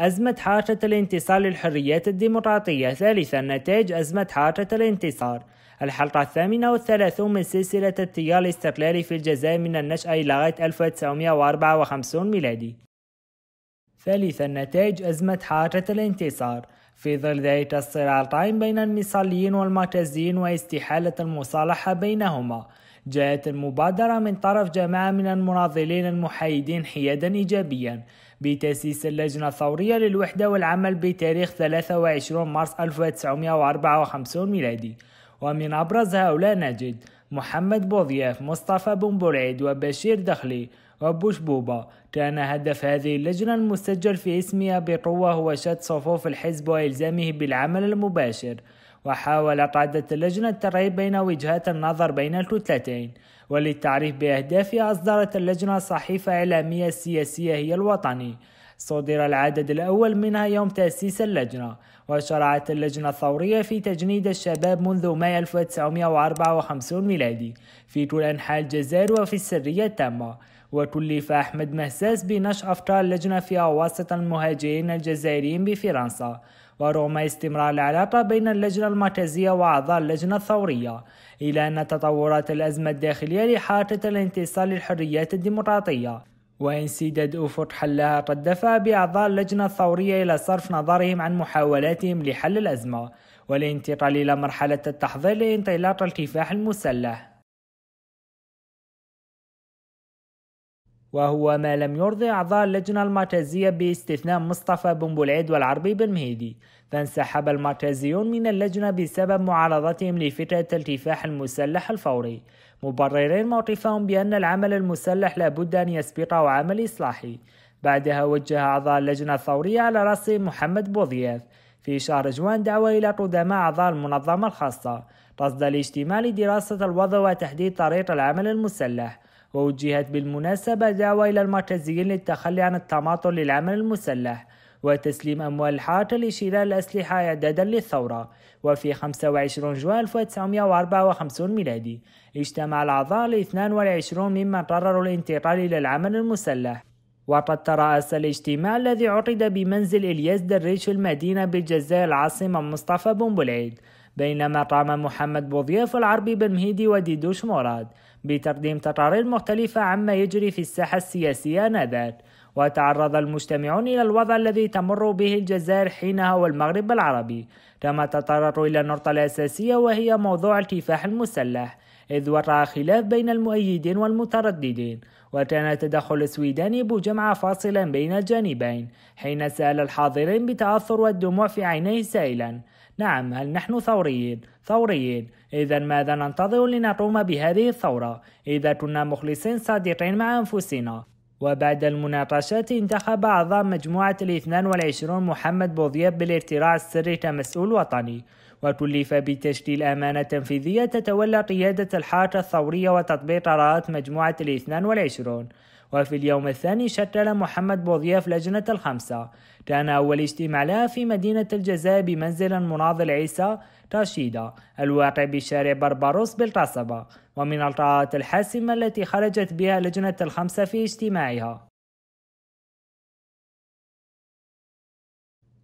أزمة حركة الانتصار للحريات الديمقراطية ثالثا نتاج أزمة حركة الانتصار الحلقة الثامنة والثلاثون من سلسلة التيار الاستقلالي في الجزائر من النشأة إلى غاية 1954 ميلادي ثالثا نتاج أزمة حركة الانتصار في ظل ذلك الصراع القائم بين المصليين والمركزيين واستحالة المصالحة بينهما جاءت المبادرة من طرف جماعة من المناضلين المحايدين حيادا إيجابيا بتأسيس اللجنة الثورية للوحدة والعمل بتاريخ 23 مارس 1954 ميلادي ومن أبرز هؤلاء نجد محمد بوضياف مصطفى بن برعيد وبشير دخلي وبوشبوبة كان هدف هذه اللجنة المسجل في اسمها بقوة هو شد صفوف الحزب وإلزامه بالعمل المباشر وحاول قادة اللجنة الترغيب بين وجهات النظر بين الكتلتين وللتعريف بأهدافها أصدرت اللجنة صحيفة إعلامية سياسية هي الوطني صدر العدد الأول منها يوم تأسيس اللجنة وشرعت اللجنة الثورية في تجنيد الشباب منذ مايو 1954 ميلادي في كل أنحاء الجزائر وفي السرية التامة وكلف أحمد مهساس بنشر أفكار اللجنة في أواسط المهاجرين الجزائريين بفرنسا ورغم استمرار العلاقة بين اللجنة المركزية وأعضاء اللجنة الثورية إلا أن تطورات الأزمة الداخلية لحاطة الانتصار للحريات الديمقراطية وانسداد أفق حلها قد دفع بأعضاء اللجنة الثورية إلى صرف نظرهم عن محاولاتهم لحل الأزمة والانتقال إلى مرحلة التحضير لانطلاق الكفاح المسلح وهو ما لم يرضي أعضاء اللجنة المعتزية باستثناء مصطفى بن بولعيد والعربي بن مهيدي فانسحب المعتزيون من اللجنة بسبب معارضتهم لفكرة الكفاح المسلح الفوري مبررين موقفهم بأن العمل المسلح لابد أن يسبقه عمل إصلاحي بعدها وجه أعضاء اللجنة الثورية على رأس محمد بوضياف في شهر جوان دعوة إلى قدماء أعضاء المنظمة الخاصة قصد الاجتماع لدراسة الوضع وتحديد طريق العمل المسلح ووجهت بالمناسبة دعوة إلى المعتزين للتخلي عن التماطل للعمل المسلح وتسليم أموال الحارة لشراء الأسلحة إعدادا للثورة وفي 25 جوان 1954 ميلادي اجتمع الأعضاء الـ 22 ممن قرروا الانتقال إلى العمل المسلح وقد ترأس الاجتماع الذي عقد بمنزل إلياس دريش في المدينة بالجزائر العاصمة مصطفى بن بلعيد بينما قام محمد بوظيف العربي بن مهيدي وديدوش مراد بتقديم تقارير مختلفة عما يجري في الساحة السياسية آنذاك وتعرض المجتمعون إلى الوضع الذي تمر به الجزائر حينها والمغرب العربي كما تطرقوا إلى النقطة الأساسية وهي موضوع الكفاح المسلح إذ وقع خلاف بين المؤيدين والمترددين وكان تدخل السويداني بجمعة فاصلا بين الجانبين حين سأل الحاضرين بتأثر والدموع في عينيه سائلا نعم هل نحن ثوريين ثوريين إذا ماذا ننتظر لنقوم بهذه الثورة إذا كنا مخلصين صادقين مع أنفسنا وبعد المناقشات انتخب أعضاء مجموعة الاثنان والعشرون محمد بوضياب بالارتراع السري كمسؤول وطني وكلف بتشكيل أمانة تنفيذية تتولى قيادة الحركة الثورية وتطبيق قرارات مجموعة الاثنان والعشرون وفي اليوم الثاني شكل محمد بوضياف لجنة الخمسة كان أول اجتماع لها في مدينة الجزائر بمنزل المناضل عيسى تاشيدا الواقع بشارع بربروس بالقصبة ومن القاعات الحاسمة التي خرجت بها لجنة الخمسة في اجتماعها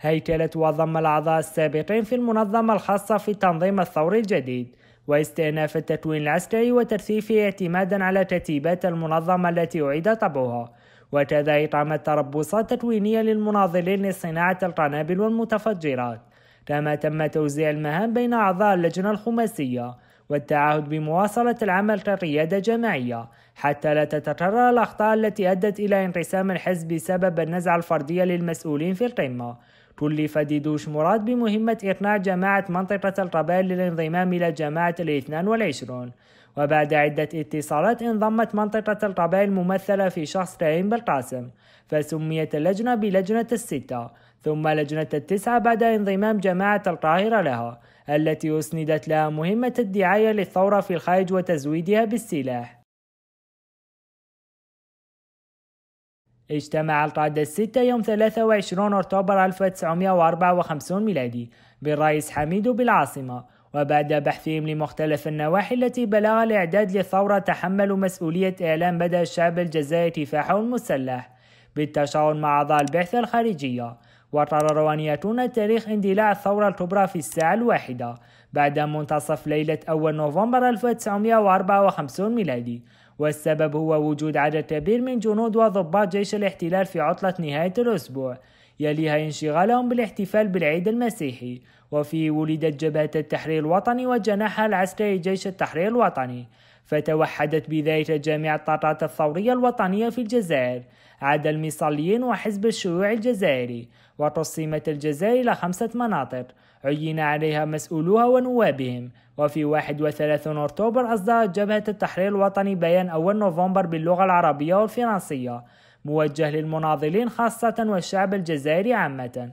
هيكلت وضم الأعضاء السابقين في المنظمة الخاصة في التنظيم الثوري الجديد واستئناف التكوين العسكري وترثيفه اعتمادا على ترتيبات المنظمة التي أعيد طبعها وكذا إقامة تربصات تكوينية للمناضلين لصناعة القنابل والمتفجرات كما تم توزيع المهام بين أعضاء اللجنة الخماسية والتعهد بمواصلة العمل كقيادة جماعية حتى لا تتكرر الأخطاء التي أدت إلى انقسام الحزب بسبب النزعة الفردية للمسؤولين في القمة كلف ديدوش مراد بمهمة إقناع جماعة منطقة القبائل للانضمام إلى جماعة الاثنان والعشرون وبعد عدة اتصالات انضمت منطقة القبائل الممثلة في شخص كريم بالقاسم فسميت اللجنة بلجنة الستة ثم لجنة التسعة بعد انضمام جماعة القاهرة لها التي أسندت لها مهمة الدعاية للثورة في الخارج وتزويدها بالسلاح اجتمع القادة الستة يوم 23 أكتوبر 1954 ميلادي بالرئيس حميدو بالعاصمة وبعد بحثهم لمختلف النواحي التي بلغ الإعداد للثورة تحملوا مسؤولية إعلان بدأ الشعب الجزائري كفاحه المسلح بالتشاور مع أعضاء البعثة الخارجية وقرروا أن يكون تاريخ اندلاع الثورة الكبرى في الساعة الواحدة بعد منتصف ليلة أول نوفمبر 1954 ميلادي والسبب هو وجود عدد كبير من جنود وضباط جيش الاحتلال في عطلة نهاية الأسبوع يليها انشغالهم بالاحتفال بالعيد المسيحي وفي ولدت جبهة التحرير الوطني وجناحها العسكري جيش التحرير الوطني فتوحدت بذلك جامعة الطاقات الثورية الوطنية في الجزائر عدا المصليين وحزب الشيوعي الجزائري وقسمت الجزائر إلى خمسة مناطق عين عليها مسؤولوها ونوابهم وفي 31 أكتوبر أصدرت جبهة التحرير الوطني بيان أول نوفمبر باللغة العربية والفرنسية موجه للمناضلين خاصة والشعب الجزائري عامة